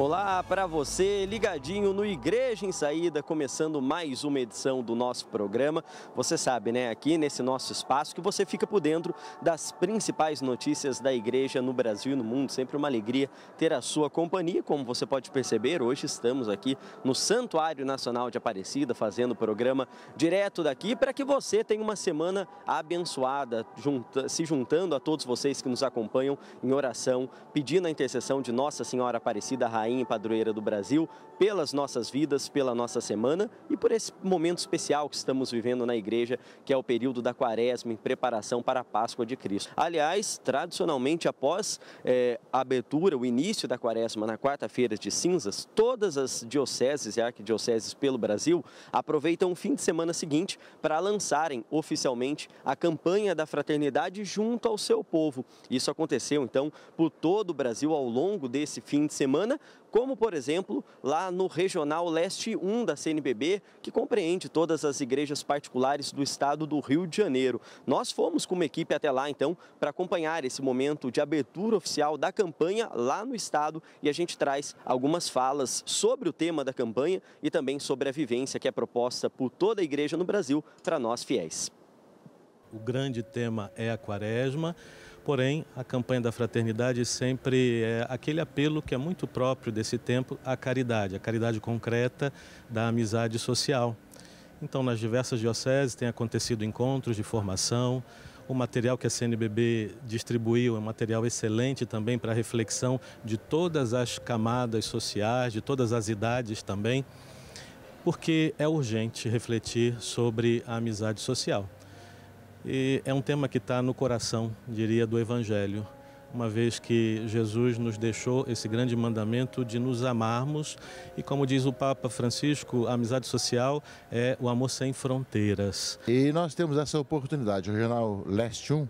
Olá para você, ligadinho no Igreja em Saída, começando mais uma edição do nosso programa. Você sabe, né, aqui nesse nosso espaço que você fica por dentro das principais notícias da igreja no Brasil e no mundo. Sempre uma alegria ter a sua companhia. Como você pode perceber, hoje estamos aqui no Santuário Nacional de Aparecida, fazendo o programa direto daqui para que você tenha uma semana abençoada, junta, se juntando a todos vocês que nos acompanham em oração, pedindo a intercessão de Nossa Senhora Aparecida Rainha rainha padroeira do Brasil, pelas nossas vidas, pela nossa semana e por esse momento especial que estamos vivendo na igreja, que é o período da quaresma em preparação para a Páscoa de Cristo. Aliás, tradicionalmente, após é, a abertura, o início da quaresma na quarta-feira de cinzas, todas as dioceses e arquidioceses pelo Brasil aproveitam o fim de semana seguinte para lançarem oficialmente a campanha da fraternidade junto ao seu povo. Isso aconteceu, então, por todo o Brasil ao longo desse fim de semana, como por exemplo lá no Regional Leste 1 da CNBB, que compreende todas as igrejas particulares do estado do Rio de Janeiro. Nós fomos com uma equipe até lá então para acompanhar esse momento de abertura oficial da campanha lá no estado e a gente traz algumas falas sobre o tema da campanha e também sobre a vivência que é proposta por toda a igreja no Brasil para nós fiéis. O grande tema é a quaresma. Porém, a campanha da fraternidade sempre é aquele apelo que é muito próprio desse tempo à caridade, a caridade concreta da amizade social. Então, nas diversas dioceses têm acontecido encontros de formação. O material que a CNBB distribuiu é um material excelente também para reflexão de todas as camadas sociais, de todas as idades também, porque é urgente refletir sobre a amizade social. E é um tema que está no coração, diria, do Evangelho, uma vez que Jesus nos deixou esse grande mandamento de nos amarmos e, como diz o Papa Francisco, a amizade social é o amor sem fronteiras. E nós temos essa oportunidade, o Regional Leste 1,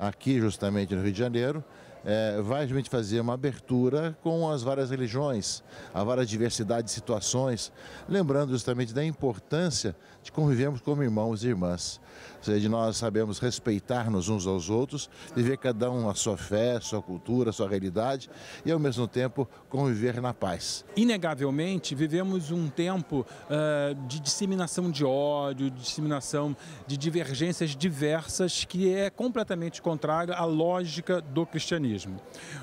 aqui justamente no Rio de Janeiro, é, vai realmente fazer uma abertura com as várias religiões, a várias diversidade de situações, lembrando justamente da importância de convivermos como irmãos e irmãs. Ou seja, de nós sabemos respeitar-nos uns aos outros, viver cada um a sua fé, a sua cultura, a sua realidade e ao mesmo tempo conviver na paz. Inegavelmente, vivemos um tempo uh, de disseminação de ódio, de disseminação de divergências diversas que é completamente contrário à lógica do cristianismo cristianismo.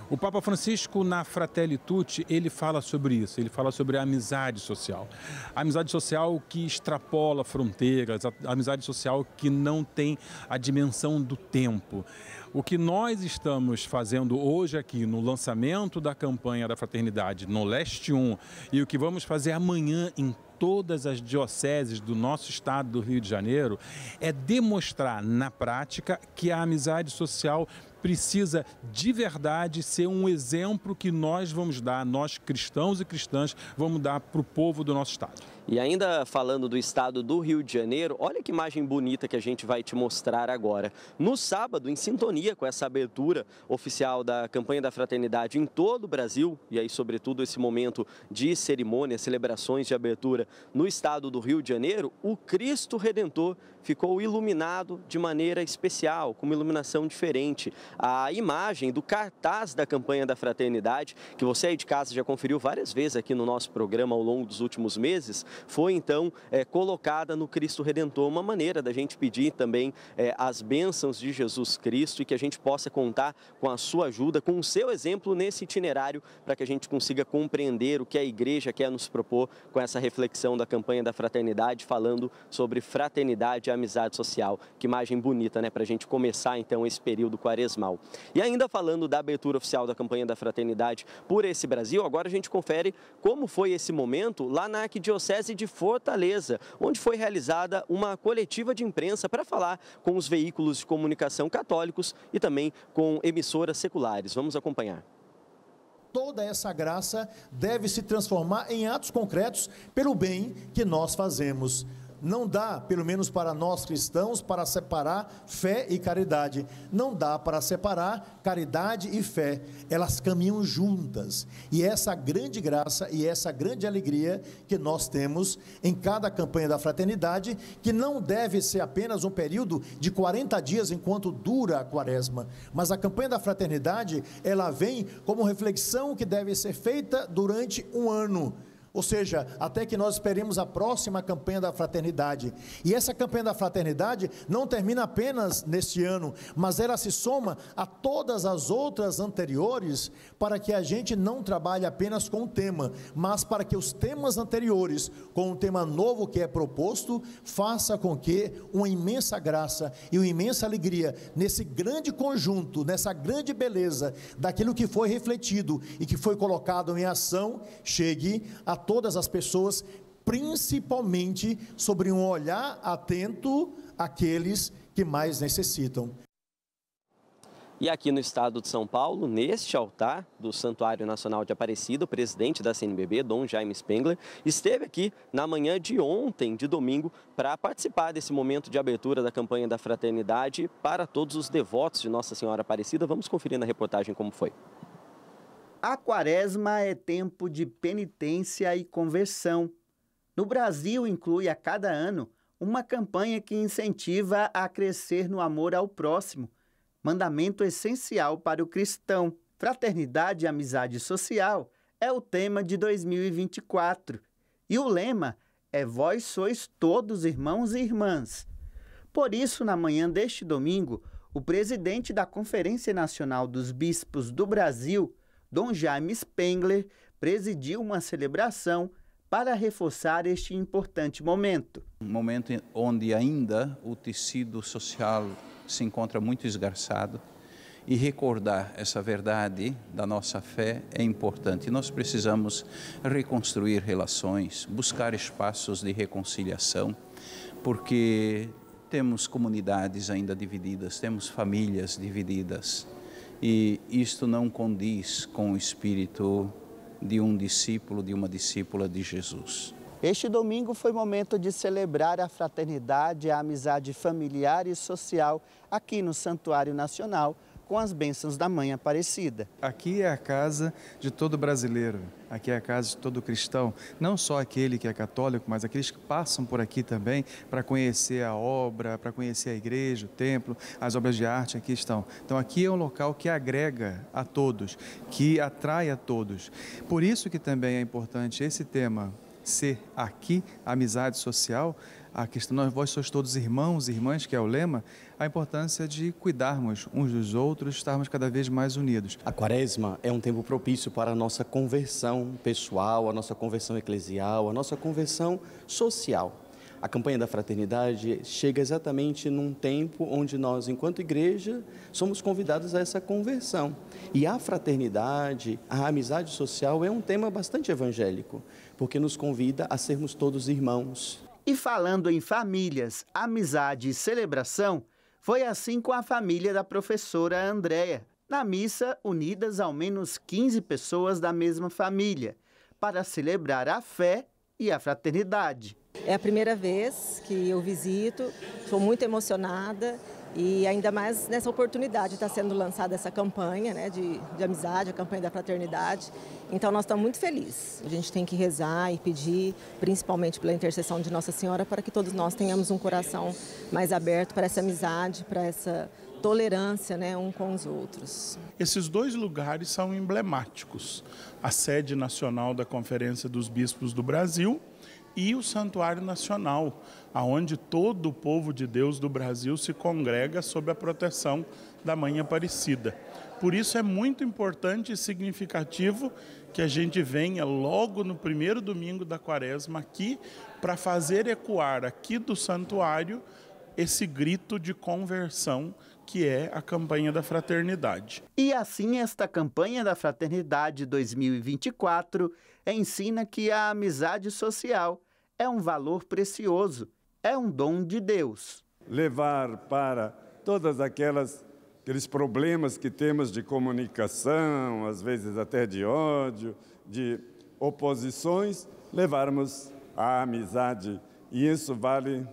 O Papa Francisco, na Fratelli Tutti, ele fala sobre isso, ele fala sobre a amizade social. A amizade social que extrapola fronteiras, a amizade social que não tem a dimensão do tempo. O que nós estamos fazendo hoje aqui no lançamento da campanha da fraternidade no Leste 1 e o que vamos fazer amanhã em todas as dioceses do nosso estado do Rio de Janeiro é demonstrar na prática que a amizade social precisa de verdade ser um exemplo que nós vamos dar, nós cristãos e cristãs, vamos dar para o povo do nosso Estado. E ainda falando do estado do Rio de Janeiro, olha que imagem bonita que a gente vai te mostrar agora. No sábado, em sintonia com essa abertura oficial da campanha da fraternidade em todo o Brasil, e aí sobretudo esse momento de cerimônia, celebrações de abertura no estado do Rio de Janeiro, o Cristo Redentor ficou iluminado de maneira especial, com uma iluminação diferente. A imagem do cartaz da campanha da fraternidade, que você aí de casa já conferiu várias vezes aqui no nosso programa ao longo dos últimos meses, foi então é, colocada no Cristo Redentor. Uma maneira da gente pedir também é, as bênçãos de Jesus Cristo e que a gente possa contar com a sua ajuda, com o seu exemplo nesse itinerário, para que a gente consiga compreender o que a igreja quer nos propor com essa reflexão da campanha da fraternidade, falando sobre fraternidade e amizade social. Que imagem bonita, né? Para a gente começar então esse período quaresmal. E ainda falando da abertura oficial da campanha da fraternidade por esse Brasil, agora a gente confere como foi esse momento lá na Arquidiocese de Fortaleza, onde foi realizada uma coletiva de imprensa para falar com os veículos de comunicação católicos e também com emissoras seculares. Vamos acompanhar toda essa graça deve se transformar em atos concretos pelo bem que nós fazemos. Não dá, pelo menos para nós cristãos, para separar fé e caridade. Não dá para separar caridade e fé. Elas caminham juntas. E é essa grande graça e é essa grande alegria que nós temos em cada campanha da fraternidade, que não deve ser apenas um período de 40 dias enquanto dura a quaresma, mas a campanha da fraternidade, ela vem como reflexão que deve ser feita durante um ano ou seja, até que nós esperemos a próxima campanha da fraternidade. E essa campanha da fraternidade não termina apenas neste ano, mas ela se soma a todas as outras anteriores para que a gente não trabalhe apenas com o tema, mas para que os temas anteriores, com o tema novo que é proposto, faça com que uma imensa graça e uma imensa alegria nesse grande conjunto, nessa grande beleza daquilo que foi refletido e que foi colocado em ação, chegue a todas as pessoas, principalmente sobre um olhar atento àqueles que mais necessitam. E aqui no estado de São Paulo, neste altar do Santuário Nacional de Aparecida, o presidente da CNBB, Dom Jaime Spengler, esteve aqui na manhã de ontem, de domingo, para participar desse momento de abertura da campanha da fraternidade para todos os devotos de Nossa Senhora Aparecida. Vamos conferir na reportagem como foi. A quaresma é tempo de penitência e conversão. No Brasil, inclui a cada ano uma campanha que incentiva a crescer no amor ao próximo, mandamento essencial para o cristão. Fraternidade e amizade social é o tema de 2024 e o lema é Vós sois todos irmãos e irmãs. Por isso, na manhã deste domingo, o presidente da Conferência Nacional dos Bispos do Brasil, Dom Jaime Spengler presidiu uma celebração para reforçar este importante momento. Um momento onde ainda o tecido social se encontra muito esgarçado e recordar essa verdade da nossa fé é importante. Nós precisamos reconstruir relações, buscar espaços de reconciliação, porque temos comunidades ainda divididas, temos famílias divididas. E isto não condiz com o espírito de um discípulo, de uma discípula de Jesus. Este domingo foi momento de celebrar a fraternidade, a amizade familiar e social aqui no Santuário Nacional com as bênçãos da Mãe Aparecida. Aqui é a casa de todo brasileiro, aqui é a casa de todo cristão, não só aquele que é católico, mas aqueles que passam por aqui também para conhecer a obra, para conhecer a igreja, o templo, as obras de arte aqui estão. Então aqui é um local que agrega a todos, que atrai a todos. Por isso que também é importante esse tema ser aqui amizade social, a questão nós vós sois todos irmãos e irmãs, que é o lema, a importância de cuidarmos uns dos outros, estarmos cada vez mais unidos. A quaresma é um tempo propício para a nossa conversão pessoal, a nossa conversão eclesial, a nossa conversão social a campanha da fraternidade chega exatamente num tempo onde nós, enquanto igreja, somos convidados a essa conversão. E a fraternidade, a amizade social é um tema bastante evangélico, porque nos convida a sermos todos irmãos. E falando em famílias, amizade e celebração, foi assim com a família da professora Andréa. Na missa, unidas ao menos 15 pessoas da mesma família, para celebrar a fé e a fraternidade. É a primeira vez que eu visito, estou muito emocionada e ainda mais nessa oportunidade está sendo lançada essa campanha né, de, de amizade, a campanha da fraternidade. Então nós estamos muito felizes. A gente tem que rezar e pedir, principalmente pela intercessão de Nossa Senhora, para que todos nós tenhamos um coração mais aberto para essa amizade, para essa tolerância né, um com os outros. Esses dois lugares são emblemáticos: a sede nacional da Conferência dos Bispos do Brasil e o Santuário Nacional, aonde todo o povo de Deus do Brasil se congrega sob a proteção da Mãe Aparecida. Por isso é muito importante e significativo que a gente venha logo no primeiro domingo da quaresma aqui para fazer ecoar aqui do santuário esse grito de conversão que é a campanha da fraternidade. E assim, esta campanha da fraternidade 2024 ensina que a amizade social é um valor precioso, é um dom de Deus. Levar para todas aquelas aqueles problemas que temos de comunicação, às vezes até de ódio, de oposições, levarmos a amizade. E isso vale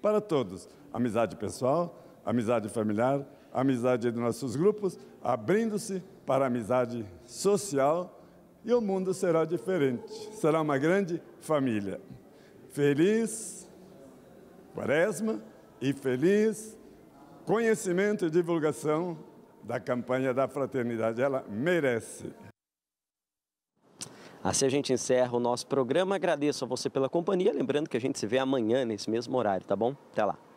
para todos: amizade pessoal, amizade familiar, amizade de nossos grupos, abrindo-se para a amizade social e o mundo será diferente. Será uma grande família feliz Quaresma e feliz conhecimento e divulgação da campanha da fraternidade. Ela merece. Assim a gente encerra o nosso programa. Agradeço a você pela companhia. Lembrando que a gente se vê amanhã nesse mesmo horário, tá bom? Até lá.